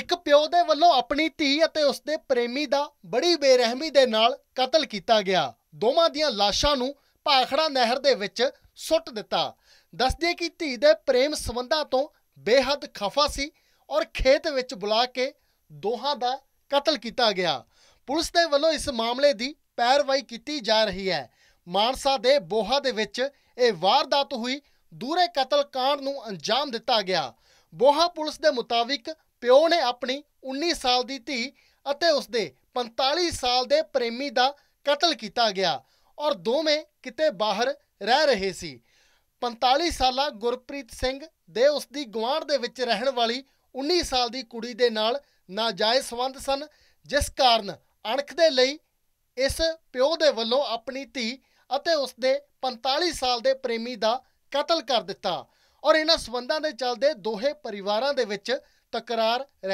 ਇੱਕ ਪਿਓ ਦੇ ਵੱਲੋਂ ਆਪਣੀ ਧੀ ਅਤੇ ਉਸਦੇ ਪ੍ਰੇਮੀ ਦਾ ਬੜੀ ਬੇਰਹਿਮੀ ਦੇ ਨਾਲ ਕਤਲ ਕੀਤਾ ਗਿਆ ਦੋਵਾਂ ਦੀਆਂ ਲਾਸ਼ਾਂ ਨੂੰ ਪਾਖੜਾ ਨਹਿਰ ਦੇ ਵਿੱਚ ਸੁੱਟ ਦਿੱਤਾ ਦੱਸਦੇ ਕਿ ਧੀ ਦੇ ਪ੍ਰੇਮ ਸੰਬੰਧਾਂ ਤੋਂ ਬੇਹੱਦ ਖਫਾ ਸੀ ਔਰ ਖੇਤ ਵਿੱਚ ਬੁਲਾ ਕੇ ਦੋਹਾਂ ਦਾ ਕਤਲ ਕੀਤਾ ਗਿਆ ਪੁਲਿਸ ਦੇ ਵੱਲੋਂ ਇਸ ਮਾਮਲੇ ਦੀ ਪੈਰਵਾਈ ਕੀਤੀ ਜਾ ਰਹੀ ਹੈ ਮਾਨਸਾ ਦੇ ਬੋਹਾ ਦੇ ਵਿੱਚ ਇਹ ਵਾਰਦਾਤ ਹੋਈ ਦੂਰੇ ਕਤਲ ਕਾਂਡ ਨੂੰ ਅੰਜਾਮ ਦਿੱਤਾ ਗਿਆ ਬੋਹਾ ਪੁਲਿਸ ਦੇ ਮੁਤਾਬਿਕ ਪਿਓ ਨੇ ਆਪਣੀ 19 ਸਾਲ ਦੀ ਧੀ ਅਤੇ ਉਸ ਦੇ 45 ਸਾਲ ਦੇ ਪ੍ਰੇਮੀ ਦਾ ਕਤਲ ਕੀਤਾ ਗਿਆ ਔਰ ਦੋਵੇਂ ਕਿਤੇ ਬਾਹਰ ਰਹਿ ਰਹੇ ਸੀ 45 ਸਾਲਾ ਗੁਰਪ੍ਰੀਤ ਸਿੰਘ ਦੇ ਉਸ ਦੀ ਗਵਾਂਢ ਦੇ ਵਿੱਚ ਰਹਿਣ ਵਾਲੀ 19 ਸਾਲ ਦੀ ਕੁੜੀ ਦੇ ਨਾਲ ਨਾਜਾਇਜ਼ ਸਬੰਧ ਸਨ ਜਿਸ ਕਾਰਨ ਅਣਖ ਦੇ ਲਈ ਇਸ ਪਿਓ ਦੇ ਵੱਲੋਂ ਆਪਣੀ ਧੀ ਅਤੇ ਉਸ ਦੇ 45 ਸਾਲ ਦੇ ਪ੍ਰੇਮੀ ਦਾ ਕਤਲ ਕਰ ਦਿੱਤਾ ਔਰ ਇਹਨਾਂ ਸਬੰਧਾਂ ਦੇ ਚੱਲਦੇ ਦੋਹੇ ਪਰਿਵਾਰਾਂ ਦੇ ਵਿੱਚ ਤਕਰਾਰ